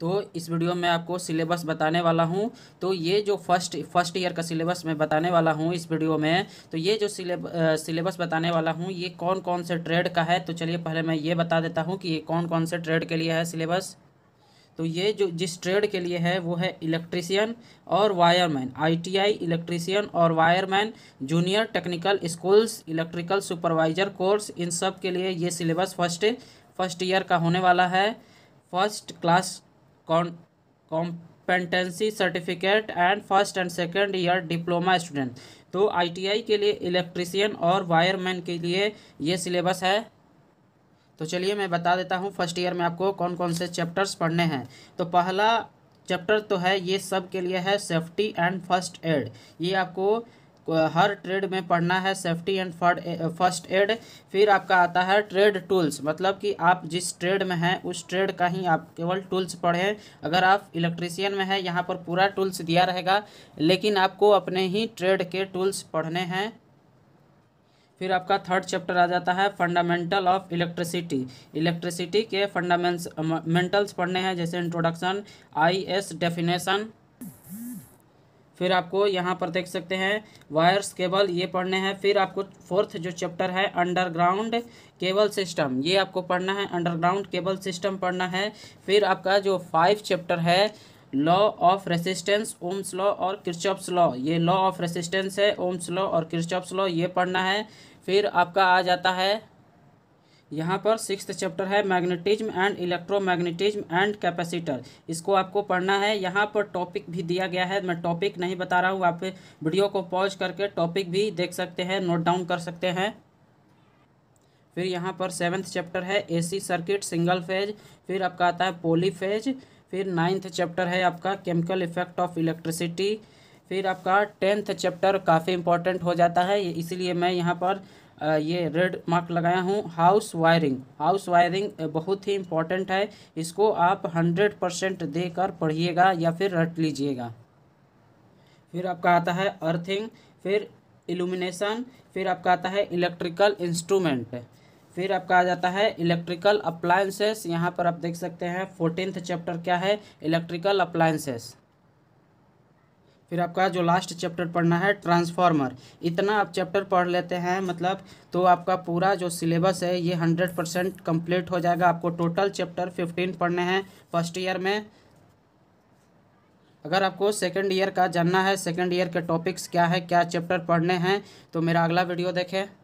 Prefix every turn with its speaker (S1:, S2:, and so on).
S1: तो इस वीडियो में आपको सिलेबस बताने वाला हूँ तो ये जो फर्स्ट फर्स्ट ईयर का सिलेबस मैं बताने वाला हूँ इस वीडियो में तो ये जो सिलेब सिलेबस बताने वाला हूँ ये कौन कौन से ट्रेड का है तो चलिए पहले मैं ये बता देता हूँ कि ये कौन कौन से ट्रेड के लिए है सिलेबस तो ये जो जिस ट्रेड के लिए है वो है इलेक्ट्रीशियन और वायरमैन आईटीआई इलेक्ट्रीशियन और wireman junior technical schools electrical supervisor course इन सब के लिए ये सिलेबस फर्स्ट फर्स्ट ईयर का होने वाला है first class competency certificate and first and second year diploma student तो आईटीआई के लिए इलेक्ट्रीसियन और वायरमैन के लिए ये सिलेबस है तो चलिए मैं बता देता हूँ फर्स्ट ईयर में आपको कौन कौन से चैप्टर्स पढ़ने हैं तो पहला चैप्टर तो है ये सब के लिए है सेफ्टी एंड फर्स्ट एड ये आपको हर ट्रेड में पढ़ना है safety and first first aid फिर आपका आता है ट्रेड टूल्स मतलब कि आप जिस ट्रेड में हैं उस ट्रेड का ही आप केवल टूल्स पढ़ें अगर आप इलेक्ट्रीशियन में हैं यहाँ पर पूरा टूल्स दिया रहेगा लेकिन आपको अपने ही ट्रेड के टूल्स पढ़ने हैं फिर आपका थर्ड चैप्टर आ जाता है फंडामेंटल ऑफ इलेक्ट्रिसिटी इलेक्ट्रिसिटी के फंडामेंटल्स पढ़ने हैं जैसे इंट्रोडक्शन आई एस डेफिनेशन फिर आपको यहाँ पर देख सकते हैं वायर्स केबल ये पढ़ने हैं फिर आपको फोर्थ जो चैप्टर है अंडरग्राउंड केबल सिस्टम ये आपको पढ़ना है अंडरग्राउंड केबल सिस्टम पढ़ना है फिर आपका जो फाइव चैप्टर है law of resistance Ohm's law और क्रिचॉप्स लॉ ये लॉ ऑफ रेसिस्टेंस है ओम्स लॉ और क्रिचॉप्स लॉ ये पढ़ना है फिर आपका आ जाता है यहाँ पर सिक्स चैप्टर है magnetism and electromagnetism and capacitor इसको आपको पढ़ना है यहाँ पर टॉपिक भी दिया गया है मैं टॉपिक नहीं बता रहा हूँ आप वीडियो को पॉज करके टॉपिक भी देख सकते हैं नोट डाउन कर सकते हैं फिर यहाँ पर सेवन्थ चैप्टर है एसी सर्किट सिंगल फेज फिर आपका आता है पोली फेज फिर नाइन्थ चैप्टर है आपका केमिकल इफेक्ट ऑफ इलेक्ट्रिसिटी फिर आपका टेंथ चैप्टर काफ़ी इंपॉर्टेंट हो जाता है इसीलिए मैं यहाँ पर ये रेड मार्क लगाया हूँ हाउस वायरिंग हाउस वायरिंग बहुत ही इम्पॉर्टेंट है इसको आप हंड्रेड परसेंट देकर पढ़िएगा या फिर रट लीजिएगा फिर आपका आता है अर्थिंग फिर इल्यूमिनेशन फिर आपका आता है इलेक्ट्रिकल इंस्ट्रूमेंट फिर आपका आ जाता है इलेक्ट्रिकल अप्लायंसेस यहाँ पर आप देख सकते हैं फोर्टीनथ चैप्टर क्या है इलेक्ट्रिकल अप्लायंसेस फिर आपका जो लास्ट चैप्टर पढ़ना है ट्रांसफार्मर इतना आप चैप्टर पढ़ लेते हैं मतलब तो आपका पूरा जो सिलेबस है ये हंड्रेड परसेंट कम्प्लीट हो जाएगा आपको टोटल चैप्टर फिफ्टीन पढ़ने हैं फर्स्ट ईयर में अगर आपको सेकेंड ईयर का जानना है सेकेंड ईयर के टॉपिक्स क्या है क्या चैप्टर पढ़ने हैं तो मेरा अगला वीडियो देखें